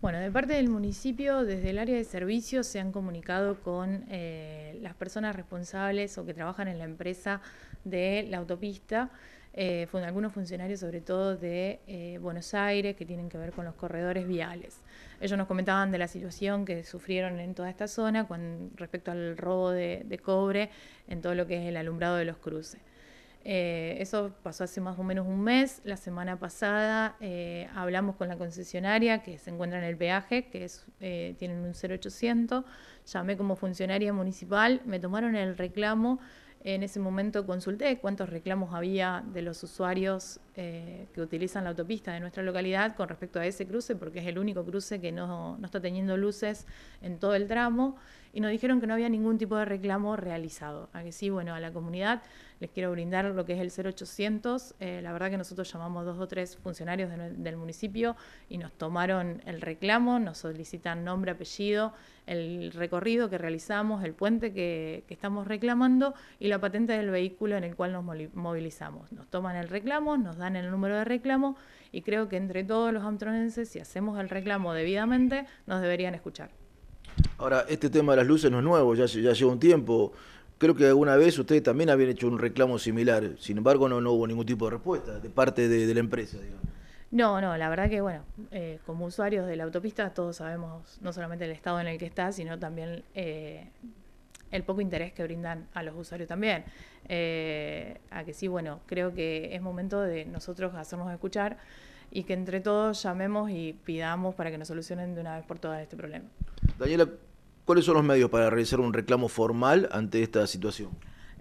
Bueno, de parte del municipio, desde el área de servicios se han comunicado con eh, las personas responsables o que trabajan en la empresa de la autopista, eh, algunos funcionarios sobre todo de eh, Buenos Aires que tienen que ver con los corredores viales. Ellos nos comentaban de la situación que sufrieron en toda esta zona con respecto al robo de cobre en todo lo que es el alumbrado de los cruces. Eh, eso pasó hace más o menos un mes. La semana pasada eh, hablamos con la concesionaria que se encuentra en el peaje, que es, eh, tienen un 0800. Llamé como funcionaria municipal, me tomaron el reclamo. En ese momento consulté cuántos reclamos había de los usuarios que utilizan la autopista de nuestra localidad con respecto a ese cruce, porque es el único cruce que no, no está teniendo luces en todo el tramo y nos dijeron que no había ningún tipo de reclamo realizado. A que sí, bueno, a la comunidad les quiero brindar lo que es el 0800. Eh, la verdad que nosotros llamamos dos o tres funcionarios del municipio y nos tomaron el reclamo, nos solicitan nombre, apellido, el recorrido que realizamos, el puente que, que estamos reclamando y la patente del vehículo en el cual nos movilizamos. Nos toman el reclamo, nos dan el número de reclamo y creo que entre todos los amtronenses, si hacemos el reclamo debidamente, nos deberían escuchar. Ahora, este tema de las luces no es nuevo, ya, lleva un tiempo. Creo que alguna vez ustedes también habían hecho un reclamo similar, sin embargo no, hubo ningún tipo de respuesta de parte de, la empresa. No, no, la verdad que bueno, eh, como usuarios de la autopista todos sabemos no solamente el estado en el que está, sino también eh, el poco interés que brindan a los usuarios también. Eh, a que sí, bueno, creo que es momento de nosotros hacernos escuchar y que entre todos llamemos y pidamos para que nos solucionen de una vez por todas este problema. Daniela, ¿cuáles son los medios para realizar un reclamo formal ante esta situación?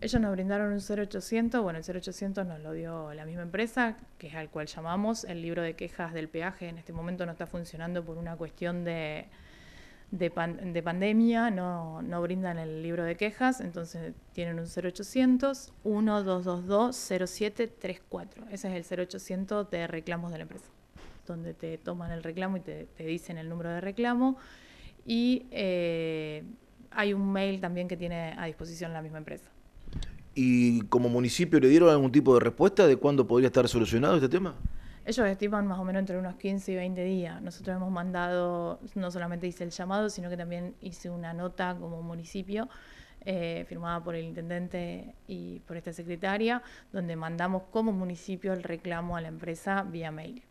Ellos nos brindaron un 0800, bueno, el 0800 nos lo dio la misma empresa, que es al cual llamamos. El libro de quejas del peaje en este momento no está funcionando por una cuestión de, pandemia, no, no, brindan el libro de quejas, entonces tienen un 0800 1222 0734. Ese es el 0800 de reclamos de la empresa, donde te toman el reclamo y te, te dicen el número de reclamo y eh, hay un mail también que tiene a disposición la misma empresa. ¿Y como municipio le dieron algún tipo de respuesta de cuándo podría estar solucionado este tema? Ellos estiman más o menos entre unos 15 y 20 días. Nosotros hemos mandado, no solamente hice el llamado, sino que también hice una nota como municipio eh, firmada por el intendente y por esta secretaria, donde mandamos como municipio el reclamo a la empresa vía mail.